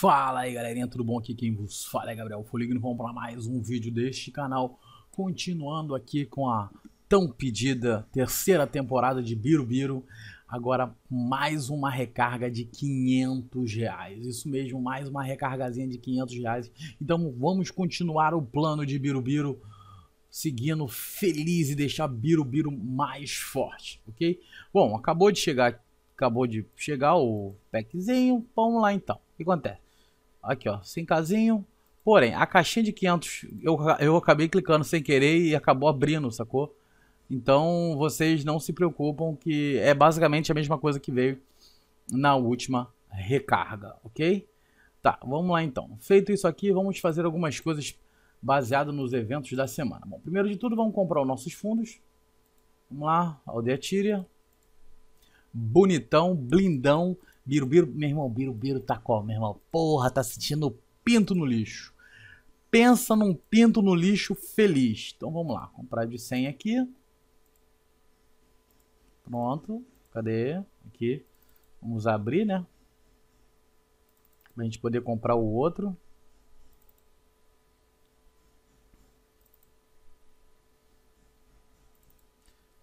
Fala aí galerinha, tudo bom? Aqui quem vos fala é Gabriel Foligno, vamos para mais um vídeo deste canal, continuando aqui com a tão pedida terceira temporada de Birubiru, agora mais uma recarga de 500 reais, isso mesmo, mais uma recargazinha de 500 reais, então vamos continuar o plano de Birubiru, seguindo feliz e deixar Birubiru mais forte, ok? Bom, acabou de chegar, acabou de chegar o packzinho, vamos lá então. O que acontece? Aqui, ó, sem casinho Porém, a caixinha de 500 eu, eu acabei clicando sem querer e acabou abrindo, sacou? Então vocês não se preocupam que é basicamente a mesma coisa que veio na última recarga, ok? Tá, vamos lá então. Feito isso aqui, vamos fazer algumas coisas baseado nos eventos da semana. Bom, primeiro de tudo, vamos comprar os nossos fundos. Vamos lá, Aldeia Tíria. Bonitão, blindão. Birubiru, meu irmão, Birubiru tá qual, meu irmão? Porra, tá sentindo pinto no lixo. Pensa num pinto no lixo feliz. Então vamos lá, comprar de 100 aqui. Pronto, cadê? Aqui. Vamos abrir, né? Pra gente poder comprar o outro.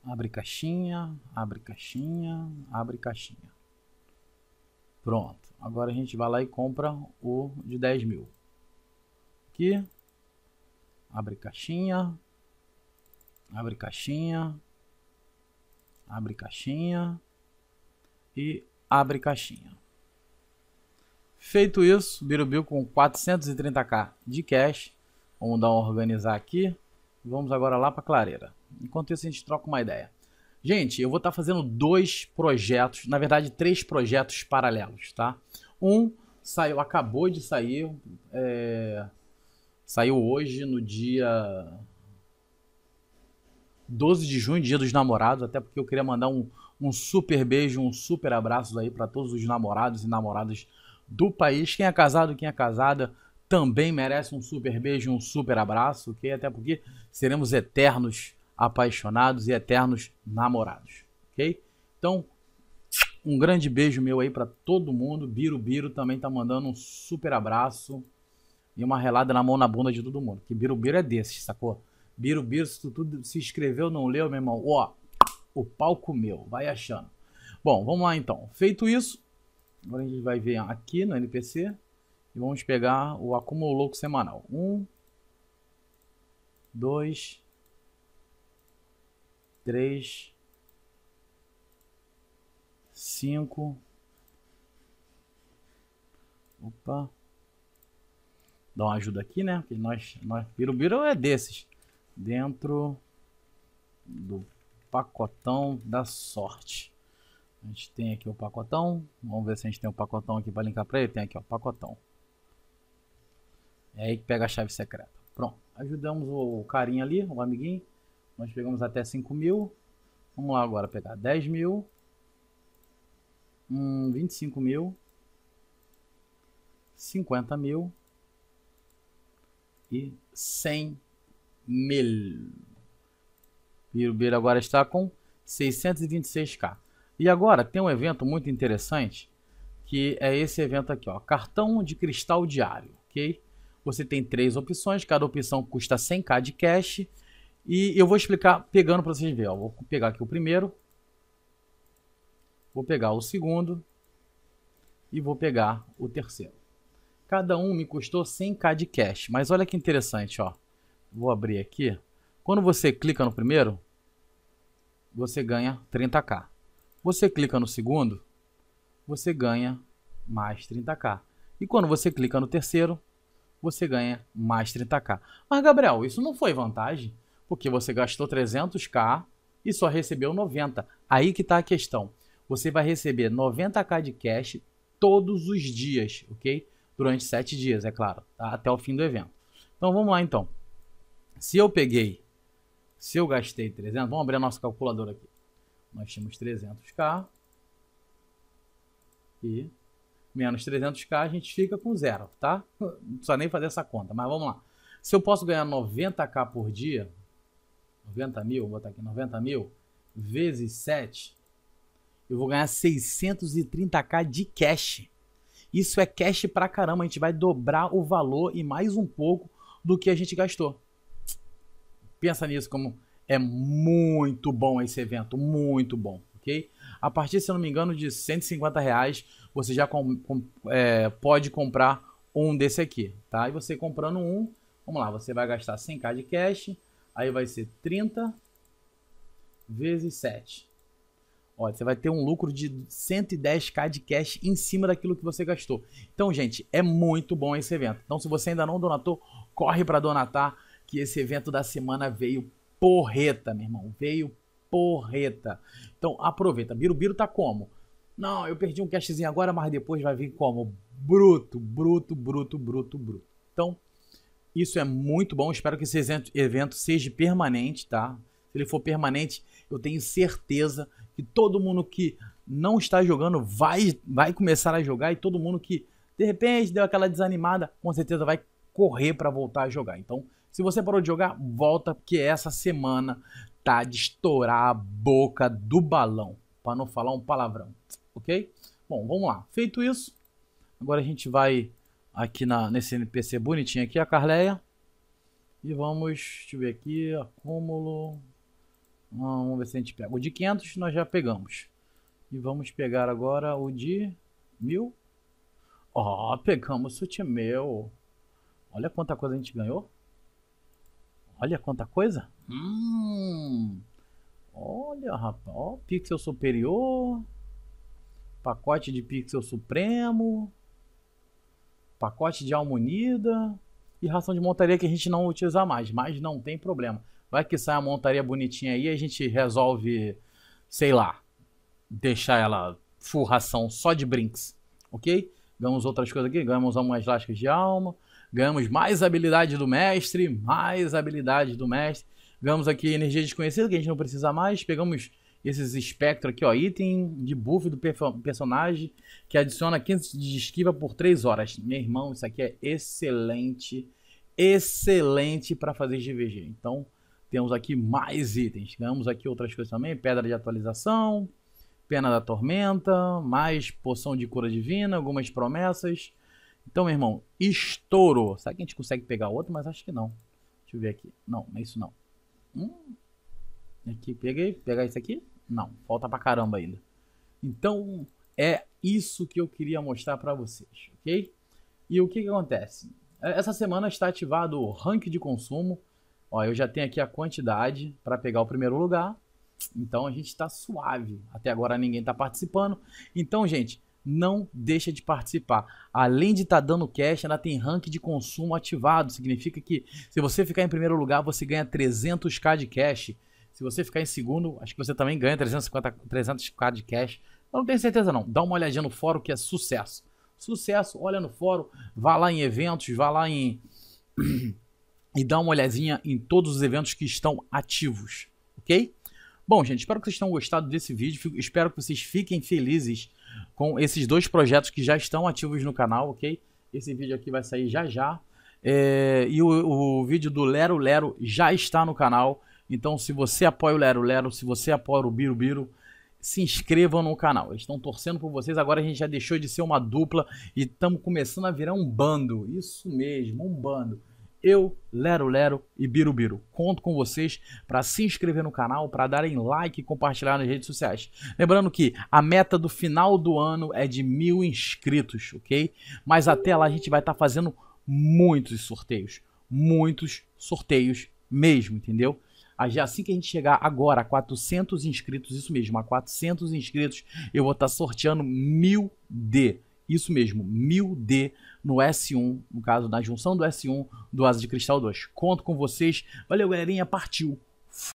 Abre caixinha, abre caixinha, abre caixinha. Pronto. Agora a gente vai lá e compra o de 10 mil. Aqui. Abre caixinha. Abre caixinha. Abre caixinha. E abre caixinha. Feito isso, Birubiu com 430k de cash. Vamos dar um organizar aqui. Vamos agora lá para Clareira. Enquanto isso, a gente troca uma ideia. Gente, eu vou estar tá fazendo dois projetos, na verdade, três projetos paralelos, tá? Um saiu, acabou de sair, é, saiu hoje no dia 12 de junho, dia dos namorados, até porque eu queria mandar um, um super beijo, um super abraço aí para todos os namorados e namoradas do país. Quem é casado, quem é casada, também merece um super beijo, um super abraço, ok? Até porque seremos eternos apaixonados e eternos namorados, ok? Então, um grande beijo meu aí para todo mundo. Biro Biro também tá mandando um super abraço e uma relada na mão na bunda de todo mundo. Que Biro Biro é desse, sacou? Biro Biro, se tu tudo se inscreveu, não leu, meu irmão, ó, o palco meu, vai achando. Bom, vamos lá então. Feito isso, agora a gente vai ver aqui no NPC e vamos pegar o acumulouco louco semanal. Um, dois, três, cinco. Opa. Dá uma ajuda aqui, né? Porque nós, nós Birubiru é desses. Dentro do pacotão da sorte. A gente tem aqui o pacotão. Vamos ver se a gente tem o pacotão aqui para linkar para ele. Tem aqui, o pacotão. É aí que pega a chave secreta. Pronto. Ajudamos o carinha ali, o amiguinho. Nós pegamos até 5 mil. Vamos lá agora pegar 10 mil. Hum, 25 mil. 50 mil. E 100 mil. Birubeira agora está com 626k. E agora tem um evento muito interessante, que é esse evento aqui, ó, cartão de cristal diário, ok? Você tem três opções, cada opção custa 100k de cash e eu vou explicar pegando para vocês verem. Vou pegar aqui o primeiro. Vou pegar o segundo. E vou pegar o terceiro. Cada um me custou 100k de cash. Mas olha que interessante, ó. Vou abrir aqui. Quando você clica no primeiro, você ganha 30k. Você clica no segundo, você ganha mais 30k. E quando você clica no terceiro, você ganha mais 30k. Mas, Gabriel, isso não foi vantagem? porque você gastou 300k e só recebeu 90. Aí que está a questão. Você vai receber 90k de cash todos os dias, ok? Durante sete dias, é claro, tá? até o fim do evento. Então vamos lá então. Se eu peguei, se eu gastei 300, vamos abrir a nossa calculadora aqui. Nós tínhamos 300k e menos 300k a gente fica com zero, tá? Não precisa nem fazer essa conta, mas vamos lá. Se eu posso ganhar 90k por dia, 90 mil, vou botar aqui 90 mil, vezes 7, eu vou ganhar 630k de cash. Isso é cash pra caramba, a gente vai dobrar o valor e mais um pouco do que a gente gastou. Pensa nisso como é muito bom esse evento, muito bom, ok? A partir, se eu não me engano, de 150 reais, você já com, com, é, pode comprar um desse aqui, tá? E você comprando um, vamos lá, você vai gastar 100k de cash, Aí vai ser 30 vezes 7. Olha, você vai ter um lucro de 110k de cash em cima daquilo que você gastou. Então, gente, é muito bom esse evento. Então, se você ainda não donatou, corre para donatar, que esse evento da semana veio porreta, meu irmão. Veio porreta. Então, aproveita. Birubiru tá como? Não, eu perdi um cashzinho agora, mas depois vai vir como? Bruto, bruto, bruto, bruto, bruto. Então, isso é muito bom. Espero que esse evento seja permanente, tá? Se ele for permanente, eu tenho certeza que todo mundo que não está jogando vai, vai começar a jogar e todo mundo que de repente deu aquela desanimada, com certeza vai correr para voltar a jogar. Então, se você parou de jogar, volta porque essa semana tá de estourar a boca do balão, para não falar um palavrão, OK? Bom, vamos lá. Feito isso, agora a gente vai aqui na, nesse NPC bonitinho aqui, a Carleia. E vamos, deixa eu ver aqui, acúmulo. Ah, vamos ver se a gente pega. O de 500 nós já pegamos. E vamos pegar agora o de 1000. Ó, oh, pegamos o sutiã meu. Olha quanta coisa a gente ganhou. Olha quanta coisa. Hum. Olha, rapaz. Ó, oh, pixel superior. Pacote de pixel supremo pacote de almunida e ração de montaria que a gente não utiliza mais, mas não tem problema. Vai que sai a montaria bonitinha aí, a gente resolve, sei lá, deixar ela full ração só de brinks, ok? Ganhamos outras coisas aqui, ganhamos algumas lascas de alma, ganhamos mais habilidade do mestre, mais habilidade do mestre, ganhamos aqui energia desconhecida que a gente não precisa mais, pegamos esses espectros aqui, ó. Item de buff do personagem que adiciona 15 de esquiva por 3 horas. Meu irmão, isso aqui é excelente. Excelente para fazer GVG. Então, temos aqui mais itens. Ganhamos aqui outras coisas também. Pedra de atualização. Pena da Tormenta, mais poção de cura divina, algumas promessas. Então, meu irmão, estouro. Será que a gente consegue pegar outro? Mas acho que não. Deixa eu ver aqui. Não, não é isso não. Hum. Aqui, peguei. Pegar isso aqui. Não, falta pra caramba ainda. Então, é isso que eu queria mostrar para vocês, ok? E o que, que acontece? É, essa semana está ativado o ranking de consumo. Ó, eu já tenho aqui a quantidade para pegar o primeiro lugar. Então a gente está suave. Até agora ninguém está participando. Então, gente, não deixa de participar. Além de estar tá dando cash, ela tem ranking de consumo ativado. Significa que se você ficar em primeiro lugar, você ganha 300k de cash. Se você ficar em segundo, acho que você também ganha 350, 300k de cash. Eu não tenho certeza não. Dá uma olhadinha no fórum que é sucesso. Sucesso, olha no fórum, vá lá em eventos, vá lá em... e dá uma olhadinha em todos os eventos que estão ativos, ok? Bom, gente, espero que vocês tenham gostado desse vídeo. Espero que vocês fiquem felizes com esses dois projetos que já estão ativos no canal, ok? Esse vídeo aqui vai sair já já. É, e o, o vídeo do Lero Lero já está no canal. Então, se você apoia o Lero Lero, se você apoia o Biro Biro, se inscrevam no canal. Eles estão torcendo por vocês. Agora a gente já deixou de ser uma dupla e estamos começando a virar um bando. Isso mesmo, um bando. Eu, Lero Lero e Biro Biro. Conto com vocês para se inscrever no canal, para darem like e compartilhar nas redes sociais. Lembrando que a meta do final do ano é de mil inscritos, ok? Mas até lá a gente vai estar tá fazendo muitos sorteios. Muitos sorteios mesmo, entendeu? Ah, assim que a gente chegar agora a 400 inscritos, isso mesmo, a 400 inscritos, eu vou estar tá sorteando 1000D. Isso mesmo, 1000D no S1, no caso, na junção do S1 do Asa de Cristal 2. Conto com vocês. Valeu, galerinha, partiu!